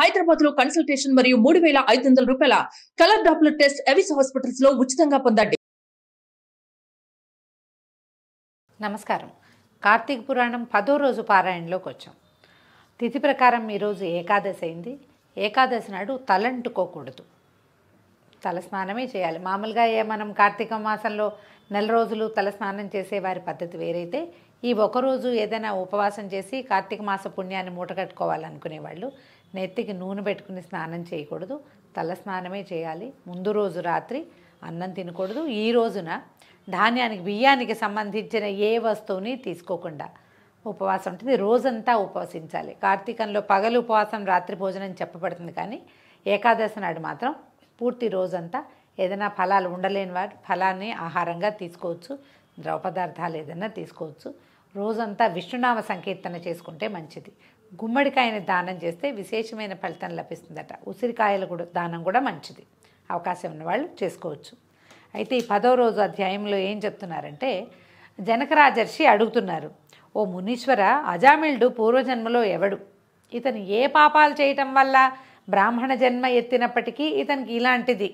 హైదరాబాద్ లో కన్సల్టేషన్ మరియు మూడు వేల ఐదు వందల రూపాయల colour Doppler test Avis hospitals లో ఉచితంగా పొందండి నమస్కారం కార్తీక పురాణం పదో రోజు పారాయణలోకి వచ్చాం తిథి ప్రకారం ఈరోజు ఏకాదశి అయింది ఏకాదశి నాడు తలంటుకోకూడదు తలస్నానమే చేయాలి మామూలుగా ఏ మనం కార్తీక మాసంలో నెల రోజులు తలస్నానం చేసే వారి పద్ధతి వేరైతే ఈ ఒకరోజు ఏదైనా ఉపవాసం చేసి కార్తీక మాస పుణ్యాన్ని మూటగట్టుకోవాలనుకునేవాళ్ళు నెత్తికి నూనె పెట్టుకుని స్నానం చేయకూడదు తల స్నానమే చేయాలి ముందు రోజు రాత్రి అన్నం తినకూడదు ఈ రోజున ధాన్యానికి బియ్యానికి సంబంధించిన ఏ వస్తువుని తీసుకోకుండా ఉపవాసం ఉంటుంది రోజంతా ఉపవసించాలి కార్తీకంలో పగలు ఉపవాసం రాత్రి భోజనం చెప్పబడుతుంది కానీ ఏకాదశి నాడు మాత్రం పూర్తి రోజంతా ఏదైనా ఫలాలు ఉండలేని వారు ఫలాన్ని ఆహారంగా తీసుకోవచ్చు ద్రవ పదార్థాలు ఏదైనా తీసుకోవచ్చు రోజంతా విష్ణునామ సంకీర్తన చేసుకుంటే మంచిది గుమ్మడికాయని దానం చేస్తే విశేషమైన ఫలితం లభిస్తుందట ఉసిరికాయలు కూడా దానం కూడా మంచిది అవకాశం ఉన్నవాళ్ళు చేసుకోవచ్చు అయితే ఈ పదో రోజు అధ్యాయంలో ఏం చెప్తున్నారంటే జనకరాజర్షి అడుగుతున్నారు ఓ మునీశ్వర అజామిల్డు పూర్వజన్మలో ఎవడు ఇతను ఏ పాపాలు చేయటం వల్ల బ్రాహ్మణ జన్మ ఎత్తినప్పటికీ ఇతనికి ఇలాంటిది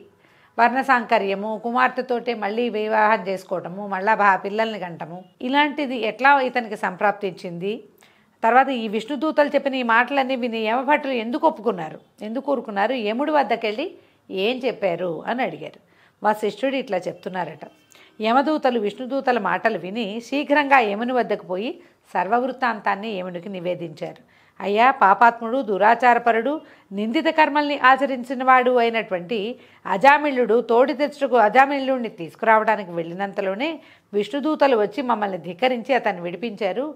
వర్ణ సాంకర్యము కుమార్తెతోటే మళ్ళీ వివాహం చేసుకోవటము మళ్ళా బా పిల్లల్ని కంటము ఇలాంటిది ఎట్లా ఇతనికి సంప్రాప్తించింది తర్వాత ఈ విష్ణుదూతలు చెప్పిన ఈ మాటలన్నీ విని యమభట్టులు ఎందుకు ఒప్పుకున్నారు ఎందుకు కోరుకున్నారు యముడి వద్దకెళ్ళి ఏం చెప్పారు అని అడిగారు శిష్యుడు ఇట్లా చెప్తున్నారట యమదూతలు విష్ణుదూతల మాటలు విని శీఘ్రంగా యముని వద్దకు పోయి సర్వవృత్తాంతాన్ని యమునికి నివేదించారు అయ్యా పాపాత్ముడు దురాచారపరుడు నిందిత కర్మల్ని ఆచరించినవాడు అయినటువంటి అజామిళ్ళుడు తోడి తెచ్చుకు అజామిళ్ళుడిని తీసుకురావడానికి వెళ్ళినంతలోనే విష్ణుదూతలు వచ్చి మమ్మల్ని ధిక్కరించి అతన్ని విడిపించారు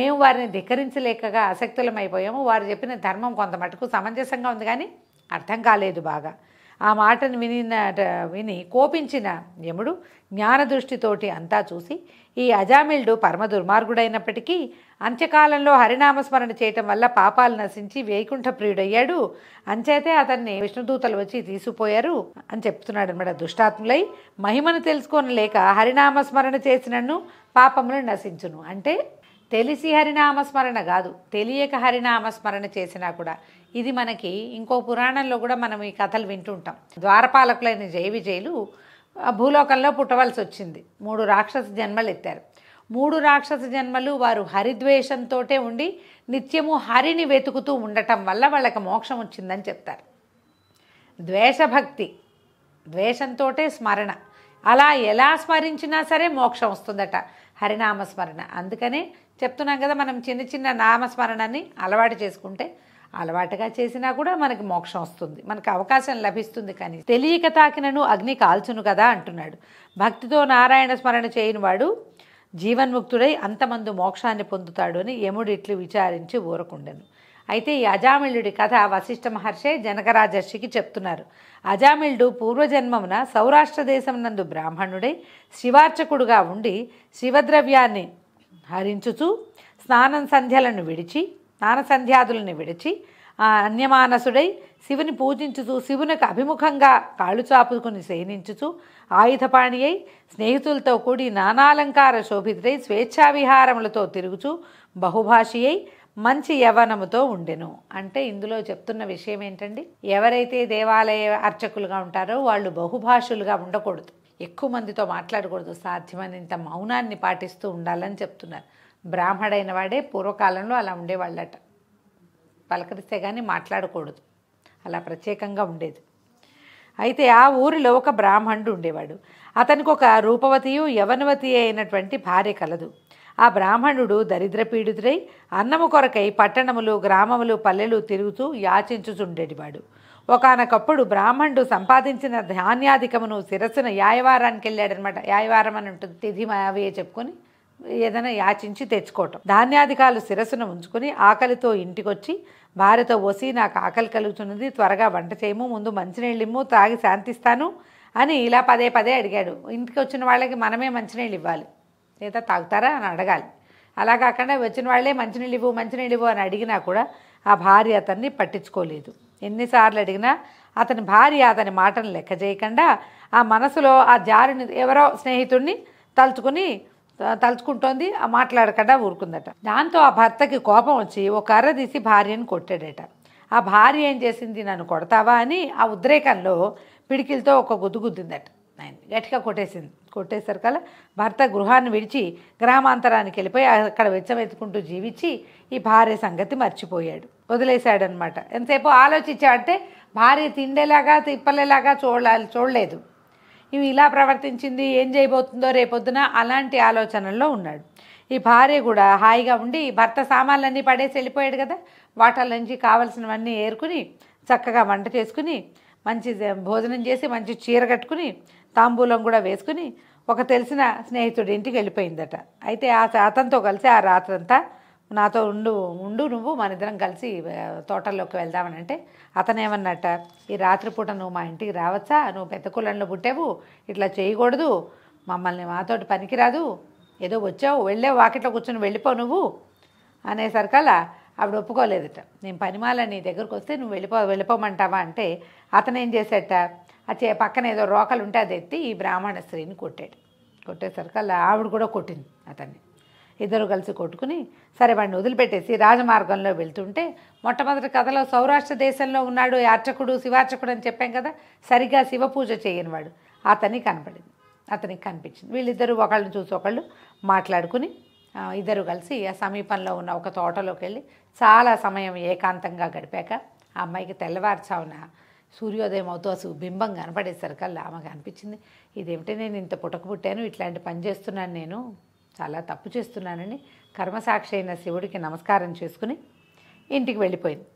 మేము వారిని ధిక్కరించలేకగా అసక్తులమైపోయాము వారు చెప్పిన ధర్మం కొంతమటుకు సమంజసంగా ఉంది కానీ అర్థం కాలేదు బాగా ఆ మాటను విని విని కోపించిన యముడు జ్ఞానదృష్టితోటి అంతా చూసి ఈ అజామిల్డు పరమ దుర్మార్గుడైనప్పటికీ అంత్యకాలంలో హరినామస్మరణ చేయటం వల్ల పాపాలు నశించి వైకుంఠ ప్రియుడయ్యాడు అంచేతే అతన్ని విష్ణుదూతలు వచ్చి తీసిపోయారు అని చెప్తున్నాడు అనమాట దుష్టాత్ములై మహిమను తెలుసుకోనలేక హరినామస్మరణ చేసినను పాపములను నశించును అంటే తెలిసి హరినామస్మరణ కాదు తెలియక హరినామస్మరణ చేసినా కూడా ఇది మనకి ఇంకో పురాణంలో కూడా మనం ఈ కథలు వింటుంటాం ద్వారపాలకులైన జయ విజయులు భూలోకంలో పుట్టవలసి వచ్చింది మూడు రాక్షస జన్మలు ఎత్తారు మూడు రాక్షస జన్మలు వారు హరిద్వేషంతో ఉండి నిత్యము హరిని వెతుకుతూ ఉండటం వల్ల వాళ్ళకి మోక్షం వచ్చిందని చెప్తారు ద్వేషభక్తి ద్వేషంతో స్మరణ అలా ఎలా స్మరించినా సరే మోక్షం వస్తుందట హరినామస్మరణ అందుకనే చెప్తున్నాం కదా మనం చిన్న చిన్న నామస్మరణని అలవాటు చేసుకుంటే అలవాటుగా చేసినా కూడా మనకి మోక్షం వస్తుంది మనకు అవకాశం లభిస్తుంది కానీ తెలియక తాకినను అగ్ని కాల్చును కదా అంటున్నాడు భక్తితో నారాయణ స్మరణ చేయనివాడు జీవన్ముక్తుడై అంతమందు మోక్షాన్ని పొందుతాడు అని యముడు ఇట్లు విచారించి ఊరకుండెను అయితే ఈ అజామిళుడి కథ వశిష్ఠ మహర్షే జనకరాజర్షికి చెప్తున్నారు అజామిళుడు పూర్వజన్మమున సౌరాష్ట్ర దేశం నందు బ్రాహ్మణుడై శివార్చకుడుగా ఉండి శివద్రవ్యాన్ని హరించుచు స్నానం సంధ్యలను విడిచి స్నానసంధ్యాదులను విడిచి అన్యమానసుడై శివుని పూజించుచు శివునికి అభిముఖంగా కాళ్ళు చాపుకుని శయనించుచు ఆయుధపాణి అయి స్నేహితులతో కూడి నానాలంకార శోభితుడై స్వేచ్ఛావిహారములతో తిరుగుచు బహుభాషి అయి మంచి యవనముతో ఉండెను అంటే ఇందులో చెప్తున్న విషయం ఏంటండి ఎవరైతే దేవాలయ అర్చకులుగా ఉంటారో వాళ్ళు బహుభాషులుగా ఉండకూడదు ఎక్కువ మందితో మాట్లాడకూడదు సాధ్యమైనంత మౌనాన్ని పాటిస్తూ ఉండాలని చెప్తున్నారు బ్రాహ్మడైన వాడే పూర్వకాలంలో అలా ఉండేవాళ్ళట పలకరిస్తే కానీ మాట్లాడకూడదు అలా ప్రత్యేకంగా ఉండేది అయితే ఆ ఊరిలో ఒక బ్రాహ్మణుడు ఉండేవాడు అతనికి ఒక రూపవతియు యవనవతి అయినటువంటి భార్య కలదు ఆ బ్రాహ్మణుడు దరిద్ర పీడితుడై అన్నము కొరకై పట్టణములు గ్రామములు పల్లెలు తిరుగుతూ యాచించుచుండేవాడు ఒకనకప్పుడు బ్రాహ్మణుడు సంపాదించిన ధాన్యాధికమును శిరస్సున యాయవారానికి వెళ్ళాడనమాట యాయవారం అని ఉంటుంది తిథి మావే చెప్పుకొని ఏదైనా యాచించి తెచ్చుకోవటం ధాన్యాధికారులు శిరస్సును ఉంచుకుని ఆకలితో ఇంటికొచ్చి భార్యతో వసి నాకు ఆకలి కలుగుతున్నది త్వరగా వంట చేయము ముందు మంచినీళ్ళిమ్ము తాగి శాంతిస్తాను అని ఇలా పదే పదే అడిగాడు ఇంటికి వచ్చిన వాళ్ళకి మనమే మంచినీళ్ళు ఇవ్వాలి లేదా తాగుతారా అని అడగాలి అలా కాకుండా వచ్చిన వాళ్ళే మంచినీళ్ళు ఇవ్వు మంచినీళ్ళు ఇవ్వు అని అడిగినా కూడా ఆ భార్య అతన్ని పట్టించుకోలేదు ఎన్నిసార్లు అడిగినా అతని భార్య అతని మాటను లెక్క చేయకుండా ఆ మనసులో ఆ జారుని ఎవరో స్నేహితుడిని తలుచుకుని తలుచుకుంటోంది ఆ మాట్లాడకుండా ఊరుకుందట దాంతో ఆ భర్తకి కోపం వచ్చి ఒక కర్ర తీసి భార్యను కొట్టాడట ఆ భార్య ఏం చేసింది నన్ను కొడతావా అని ఆ ఉద్రేకంలో పిడికిలతో ఒక గుద్దు ఆయన గట్టిగా కొట్టేసింది కల భర్త గృహాన్ని విడిచి గ్రామాంతరానికి వెళ్ళిపోయి అక్కడ వెచ్చమెత్తుకుంటూ జీవించి ఈ భార్య సంగతి మర్చిపోయాడు వదిలేశాడనమాట ఎంతసేపు ఆలోచించాడంటే భార్య తిండేలాగా తిప్పలేలాగా చూడాలి చూడలేదు ఇవి ఇలా ప్రవర్తించింది ఏం చేయబోతుందో రేపొద్దున అలాంటి ఆలోచనల్లో ఉన్నాడు ఈ భార్య కూడా హాయిగా ఉండి భర్త సామాన్లన్నీ పడేసి వెళ్ళిపోయాడు కదా వాటల నుంచి కావలసినవన్నీ ఏరుకుని చక్కగా వంట చేసుకుని మంచి భోజనం చేసి మంచి చీర కట్టుకుని తాంబూలం కూడా వేసుకుని ఒక తెలిసిన స్నేహితుడి ఇంటికి వెళ్ళిపోయిందట అయితే ఆ అతనితో కలిసి ఆ రాత్రంతా నాతో ఉండు ఉండు నువ్వు మన ఇద్దరం కలిసి తోటల్లోకి వెళ్దామని అంటే అతను ఏమన్నట్ట ఈ రాత్రిపూట నువ్వు మా ఇంటికి రావచ్చా నువ్వు పెద్ద కులంలో పుట్టావు ఇట్లా చేయకూడదు మమ్మల్ని మాతోటి పనికిరాదు ఏదో వచ్చావు వెళ్ళే వాకిట్లో కూర్చొని వెళ్ళిపో నువ్వు అనేసరికల్లా ఆవిడ ఒప్పుకోలేదట నేను పనిమాల నీ దగ్గరకు వస్తే నువ్వు వెళ్ళిపో వెళ్ళిపోమంటావా అంటే అతను ఏం చేశాట ఆ చే పక్కన ఏదో రోకలు ఉంటే అది ఎత్తి ఈ బ్రాహ్మణ స్త్రీని కొట్టాడు కొట్టేసరికల్లా ఆవిడ కూడా కొట్టింది అతన్ని ఇద్దరు కలిసి కొట్టుకుని సరే వాడిని వదిలిపెట్టేసి రాజమార్గంలో వెళ్తుంటే మొట్టమొదటి కథలో సౌరాష్ట్ర దేశంలో ఉన్నాడు అర్చకుడు శివార్చకుడు అని చెప్పాం కదా సరిగా శివ పూజ చేయనివాడు అతని కనపడింది అతనికి కనిపించింది వీళ్ళిద్దరూ ఒకళ్ళని చూసి ఒకళ్ళు మాట్లాడుకుని ఇద్దరు కలిసి ఆ సమీపంలో ఉన్న ఒక తోటలోకి వెళ్ళి చాలా సమయం ఏకాంతంగా గడిపాక ఆ అమ్మాయికి తెల్లవారుచావున సూర్యోదయం అవుతూ అసలు బింబం కనపడేసరికల్లా ఆమెకు అనిపించింది ఇదేమిటి నేను ఇంత పుట్టక పుట్టాను ఇట్లాంటి పని చేస్తున్నాను నేను చాలా తప్పు చేస్తున్నానని కర్మసాక్షి అయిన శివుడికి నమస్కారం చేసుకుని ఇంటికి వెళ్ళిపోయింది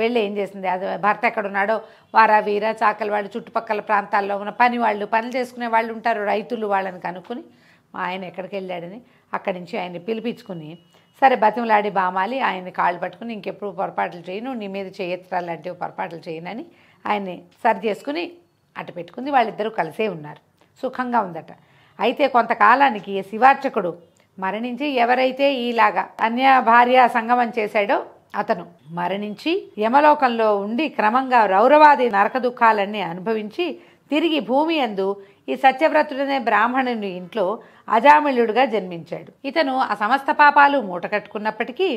వెళ్ళి ఏం చేసింది అది భర్త ఎక్కడున్నాడో వారా వీర చాకలి వాళ్ళు చుట్టుపక్కల ప్రాంతాల్లో ఉన్న పని వాళ్ళు పనులు చేసుకునే వాళ్ళు ఉంటారు రైతులు వాళ్ళని కనుక్కుని మా ఆయన ఎక్కడికి వెళ్ళాడని అక్కడి నుంచి ఆయన్ని పిలిపించుకుని సరే బతిమలాడి బామాలి ఆయన్ని కాళ్ళు పట్టుకుని ఇంకెప్పుడు పొరపాట్లు చేయను నీ మీద చేయత్రాలు లాంటివి పొరపాట్లు చేయనని ఆయన్ని సరి చేసుకుని అటు పెట్టుకుంది వాళ్ళిద్దరూ కలిసే ఉన్నారు సుఖంగా ఉందట అయితే కొంతకాలానికి శివార్చకుడు మరణించి ఎవరైతే ఈలాగా అన్య భార్య సంగమం చేశాడో అతను మరణించి యమలోకంలో ఉండి క్రమంగా రౌరవాది నరక దుఃఖాలన్నీ అనుభవించి తిరిగి భూమి అందు ఈ సత్యవ్రతుడనే బ్రాహ్మణుని ఇంట్లో అజామిళుడుగా జన్మించాడు ఇతను ఆ సమస్త పాపాలు మూటకట్టుకున్నప్పటికీ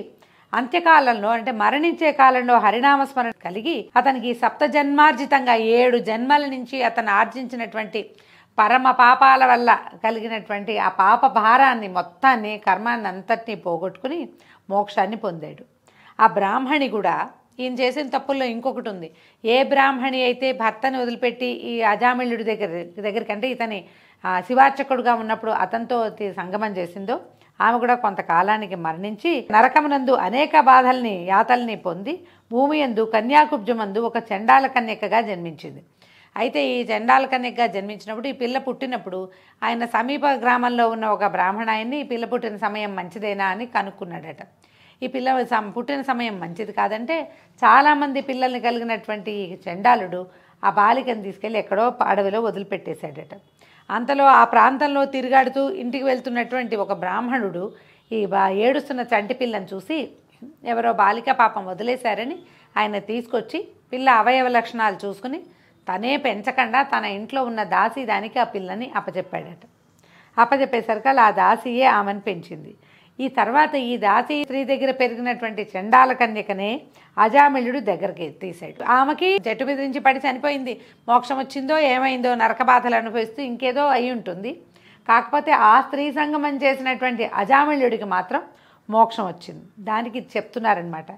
అంత్యకాలంలో అంటే మరణించే కాలంలో హరినామస్మరణ కలిగి అతనికి సప్త జన్మార్జితంగా ఏడు జన్మల నుంచి అతను ఆర్జించినటువంటి పరమ పాపాల వల్ల కలిగినటువంటి ఆ పాప భారాన్ని మొత్తాన్ని కర్మాన్ని అంతటినీ పోగొట్టుకుని మోక్షాన్ని పొందాడు ఆ బ్రాహ్మణి కూడా ఈయన చేసిన తప్పుల్లో ఇంకొకటి ఉంది ఏ బ్రాహ్మణి అయితే భర్తను వదిలిపెట్టి ఈ అజామిళ్ళుడి దగ్గర అంటే ఇతని శివార్చకుడుగా ఉన్నప్పుడు అతనితో సంగమం చేసిందో ఆమె కూడా కొంతకాలానికి మరణించి నరకమునందు అనేక బాధల్ని యాతల్ని పొంది భూమి ఎందు కన్యాకుబ్జమందు ఒక చండాల కన్యకగా జన్మించింది అయితే ఈ చండాలకన్యగా జన్మించినప్పుడు ఈ పిల్ల పుట్టినప్పుడు ఆయన సమీప గ్రామంలో ఉన్న ఒక బ్రాహ్మణాయన్ని ఈ పిల్ల పుట్టిన సమయం మంచిదేనా అని కనుక్కున్నాడట ఈ పిల్ల పుట్టిన సమయం మంచిది కాదంటే చాలామంది పిల్లల్ని కలిగినటువంటి ఈ జెండాలుడు ఆ బాలికను తీసుకెళ్ళి ఎక్కడో అడవిలో వదిలిపెట్టేశాడట అంతలో ఆ ప్రాంతంలో తిరిగాడుతూ ఇంటికి వెళ్తున్నటువంటి ఒక బ్రాహ్మణుడు ఈ బా ఏడుస్తున్న చంటి పిల్లను చూసి ఎవరో బాలిక పాపం వదిలేశారని ఆయన తీసుకొచ్చి పిల్ల అవయవ లక్షణాలు చూసుకుని తనే పెంచకుండా తన ఇంట్లో ఉన్న దాసి దానికి ఆ పిల్లని అప్పచెప్పాడట అప్పచెప్పేసరికి ఆ దాసియే ఆమెను పెంచింది ఈ తర్వాత ఈ దాసి స్త్రీ దగ్గర పెరిగినటువంటి చండాల కన్యకనే అజామిళుడు దగ్గరికి తీశాడు ఆమెకి జట్టు మీద నుంచి పడి చనిపోయింది మోక్షం వచ్చిందో ఏమైందో నరక బాధలు అనుభవిస్తూ ఇంకేదో అయి ఉంటుంది కాకపోతే ఆ స్త్రీ సంగమం చేసినటువంటి అజామిళుడికి మాత్రం మోక్షం వచ్చింది దానికి చెప్తున్నారనమాట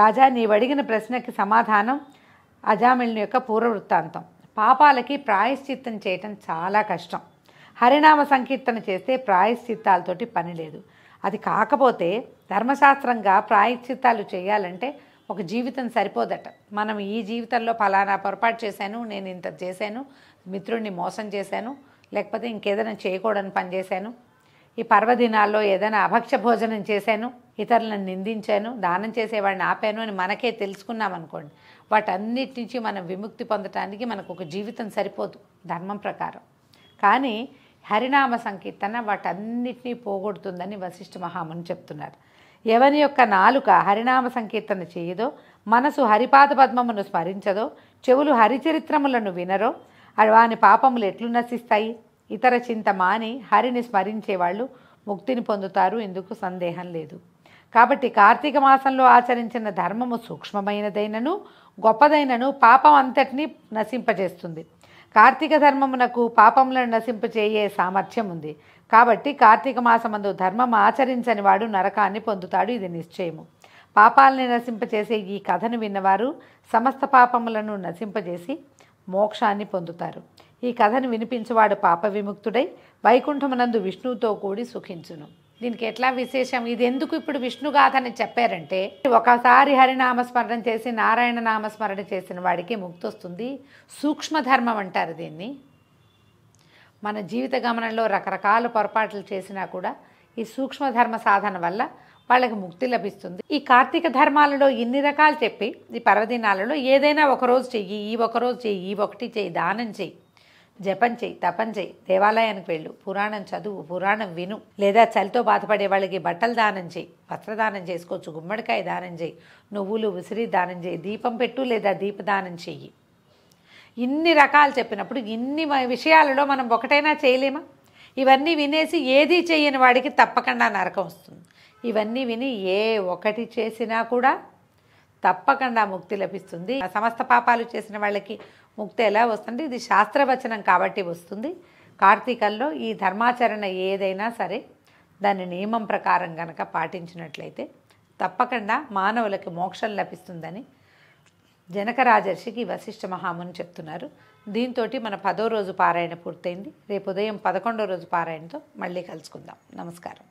రాజా నీవు అడిగిన ప్రశ్నకి సమాధానం అజామిల్ని యొక్క పూర్వవృత్తాంతం పాపాలకి ప్రాయశ్చిత్తం చేయటం చాలా కష్టం హరినామ సంకీర్తన చేస్తే ప్రాయశ్చిత్తాలతోటి పని లేదు అది కాకపోతే ధర్మశాస్త్రంగా ప్రాయశ్చిత్తాలు చేయాలంటే ఒక జీవితం సరిపోదట మనం ఈ జీవితంలో ఫలానా పొరపాటు చేశాను నేను ఇంత చేశాను మిత్రుడిని మోసం చేశాను లేకపోతే ఇంకేదైనా చేయకూడని పని చేశాను ఈ పర్వదినాల్లో ఏదైనా అభక్ష భోజనం చేశాను ఇతరులను నిందించాను దానం చేసేవాడిని ఆపాను అని మనకే తెలుసుకున్నాం అనుకోండి వాటన్నిటి నుంచి మనం విముక్తి పొందటానికి మనకు ఒక జీవితం సరిపోదు ధర్మం ప్రకారం కానీ హరినామ సంకీర్తన వాటన్నిటినీ పోగొడుతుందని వశిష్ఠ మహాముని చెప్తున్నారు ఎవరి యొక్క నాలుక హరినామ సంకీర్తన చేయదో మనసు హరిపాద పద్మమును స్మరించదో చెవులు హరిచరిత్రములను వినరో వాని పాపములు ఎట్లు నశిస్తాయి ఇతర చింత మాని హరిని స్మరించే వాళ్ళు ముక్తిని పొందుతారు ఇందుకు సందేహం లేదు కాబట్టి కార్తీక మాసంలో ఆచరించిన ధర్మము సూక్ష్మమైనదైనను గొప్పదైనను పాపం అంతటినీ నశింపజేస్తుంది కార్తీక ధర్మమునకు పాపములను నశింపచేయే సామర్థ్యం ఉంది కాబట్టి కార్తీక మాసమందు ధర్మం ఆచరించని వాడు నరకాన్ని పొందుతాడు ఇది నిశ్చయము పాపాలని నశింపచేసే ఈ కథను విన్నవారు సమస్త పాపములను నశింపజేసి మోక్షాన్ని పొందుతారు ఈ కథను వినిపించేవాడు పాప విముక్తుడై వైకుంఠమునందు విష్ణువుతో కూడి సుఖించును దీనికి ఎట్లా విశేషం ఇది ఎందుకు ఇప్పుడు విష్ణుగాథ అని చెప్పారంటే ఒకసారి హరినామస్మరణ చేసి నారాయణ నామస్మరణ చేసిన వాడికి ముక్తి వస్తుంది సూక్ష్మధర్మం అంటారు దీన్ని మన జీవిత గమనంలో రకరకాల పొరపాట్లు చేసినా కూడా ఈ సూక్ష్మధర్మ సాధన వల్ల వాళ్ళకి ముక్తి లభిస్తుంది ఈ కార్తీక ధర్మాలలో ఇన్ని రకాలు చెప్పి ఈ పర్వదినాలలో ఏదైనా ఒకరోజు చెయ్యి ఈ ఒకరోజు చెయ్యి ఈ ఒకటి చెయ్యి దానం చెయ్యి జపం చేయి తపం చేయి దేవాలయానికి వెళ్ళు పురాణం చదువు పురాణం విను లేదా చలితో బాధపడే వాళ్ళకి బట్టలు దానం చేయి వస్త్రదానం చేసుకోవచ్చు గుమ్మడికాయ దానం చేయి నువ్వులు ఉసిరి దానం చేయి దీపం పెట్టు లేదా దీపదానం చెయ్యి ఇన్ని రకాలు చెప్పినప్పుడు ఇన్ని విషయాలలో మనం ఒకటైనా చేయలేమా ఇవన్నీ వినేసి ఏది చేయని వాడికి తప్పకుండా నరకం వస్తుంది ఇవన్నీ విని ఏ ఒకటి చేసినా కూడా తప్పకుండా ముక్తి లభిస్తుంది సమస్త పాపాలు చేసిన వాళ్ళకి ముక్తి ఎలా వస్తుంది ఇది శాస్త్రవచనం కాబట్టి వస్తుంది కార్తీకంలో ఈ ధర్మాచరణ ఏదైనా సరే దాని నియమం ప్రకారం గనక పాటించినట్లయితే తప్పకుండా మానవులకి మోక్షం లభిస్తుందని జనక రాజర్షికి వశిష్ఠ మహాముని చెప్తున్నారు దీంతో మన పదో రోజు పారాయణ పూర్తయింది రేపు ఉదయం పదకొండో రోజు పారాయణతో మళ్ళీ కలుసుకుందాం నమస్కారం